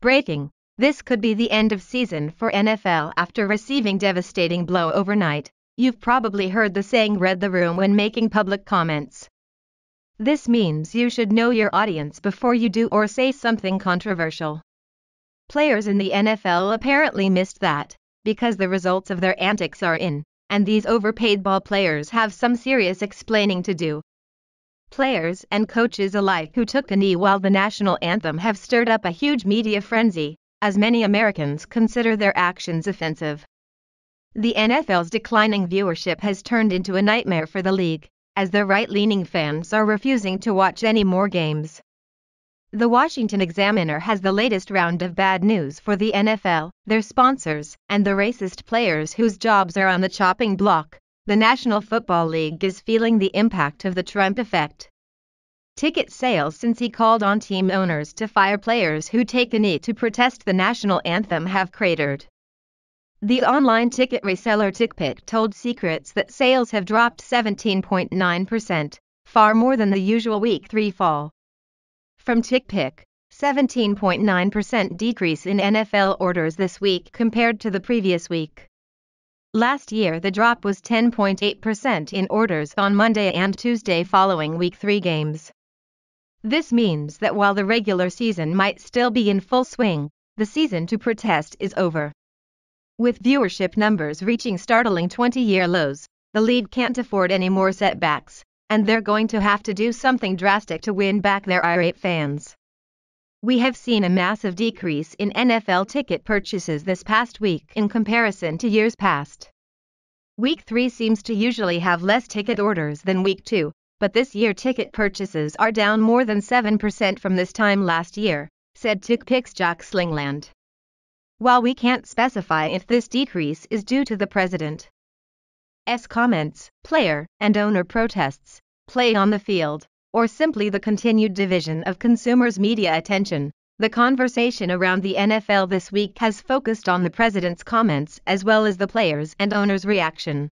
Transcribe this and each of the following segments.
Breaking This could be the end of season for NFL after receiving devastating blow overnight. You've probably heard the saying read the room when making public comments. This means you should know your audience before you do or say something controversial. Players in the NFL apparently missed that, because the results of their antics are in, and these overpaid ball players have some serious explaining to do players and coaches alike who took a knee while the national anthem have stirred up a huge media frenzy, as many Americans consider their actions offensive. The NFL's declining viewership has turned into a nightmare for the league, as their right leaning fans are refusing to watch any more games. The Washington Examiner has the latest round of bad news for the NFL, their sponsors, and the racist players whose jobs are on the chopping block. The National Football League is feeling the impact of the Trump effect. Ticket sales since he called on team owners to fire players who take a knee to protest the national anthem have cratered. The online ticket reseller TickPick told Secrets that sales have dropped 17.9%, far more than the usual week 3 fall. From TickPick, 17.9% decrease in NFL orders this week compared to the previous week. Last year the drop was 10.8% in orders on Monday and Tuesday following Week 3 games. This means that while the regular season might still be in full swing, the season to protest is over. With viewership numbers reaching startling 20-year lows, the league can't afford any more setbacks, and they're going to have to do something drastic to win back their irate fans. We have seen a massive decrease in NFL ticket purchases this past week in comparison to years past. Week 3 seems to usually have less ticket orders than Week 2, but this year ticket purchases are down more than 7% from this time last year, said TickPick's Jock Slingland. While we can't specify if this decrease is due to the president's comments, player and owner protests, play on the field, or simply the continued division of consumers' media attention. The conversation around the NFL this week has focused on the president's comments as well as the players' and owners' reaction.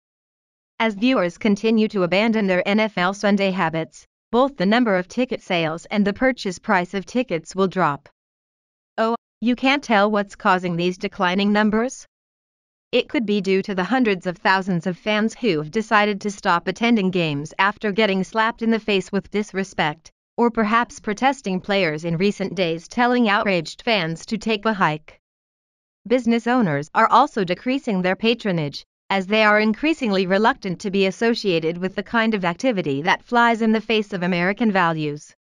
As viewers continue to abandon their NFL Sunday habits, both the number of ticket sales and the purchase price of tickets will drop. Oh, you can't tell what's causing these declining numbers? It could be due to the hundreds of thousands of fans who've decided to stop attending games after getting slapped in the face with disrespect, or perhaps protesting players in recent days telling outraged fans to take a hike. Business owners are also decreasing their patronage, as they are increasingly reluctant to be associated with the kind of activity that flies in the face of American values.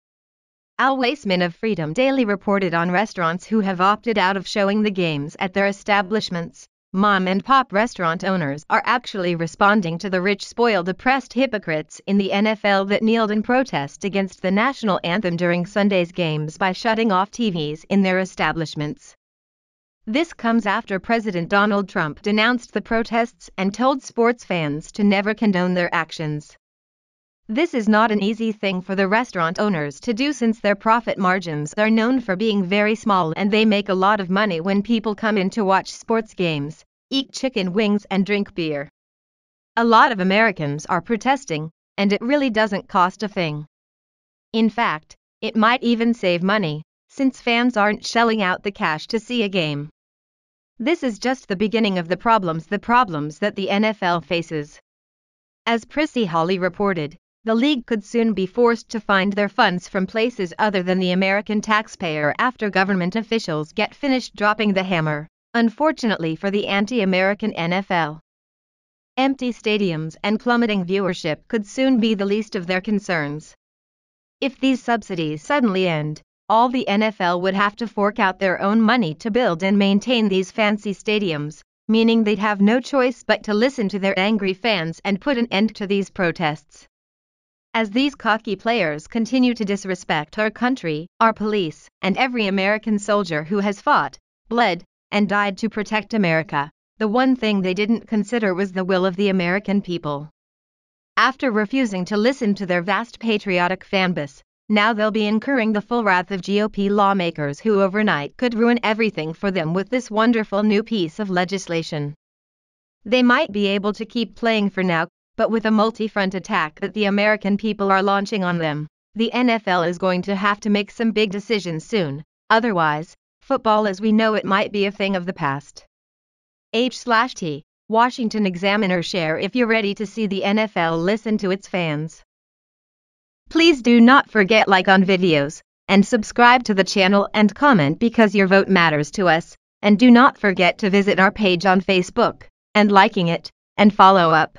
Al Weisman of Freedom Daily reported on restaurants who have opted out of showing the games at their establishments, mom and pop restaurant owners are actually responding to the rich, spoiled, depressed hypocrites in the NFL that kneeled in protest against the national anthem during Sunday's games by shutting off TVs in their establishments. This comes after President Donald Trump denounced the protests and told sports fans to never condone their actions. This is not an easy thing for the restaurant owners to do since their profit margins are known for being very small and they make a lot of money when people come in to watch sports games, eat chicken wings, and drink beer. A lot of Americans are protesting, and it really doesn't cost a thing. In fact, it might even save money, since fans aren't shelling out the cash to see a game. This is just the beginning of the problems the problems that the NFL faces. As Prissy Holly reported, the League could soon be forced to find their funds from places other than the American taxpayer after government officials get finished dropping the hammer, unfortunately for the anti-American NFL. Empty stadiums and plummeting viewership could soon be the least of their concerns. If these subsidies suddenly end, all the NFL would have to fork out their own money to build and maintain these fancy stadiums, meaning they'd have no choice but to listen to their angry fans and put an end to these protests as these cocky players continue to disrespect our country, our police, and every American soldier who has fought, bled, and died to protect America. The one thing they didn't consider was the will of the American people. After refusing to listen to their vast patriotic fanbase, now they'll be incurring the full wrath of GOP lawmakers who overnight could ruin everything for them with this wonderful new piece of legislation. They might be able to keep playing for now but with a multi-front attack that the American people are launching on them. The NFL is going to have to make some big decisions soon, otherwise, football as we know it might be a thing of the past. H/T Washington Examiner share if you're ready to see the NFL listen to its fans. Please do not forget like on videos and subscribe to the channel and comment because your vote matters to us and do not forget to visit our page on Facebook and liking it and follow up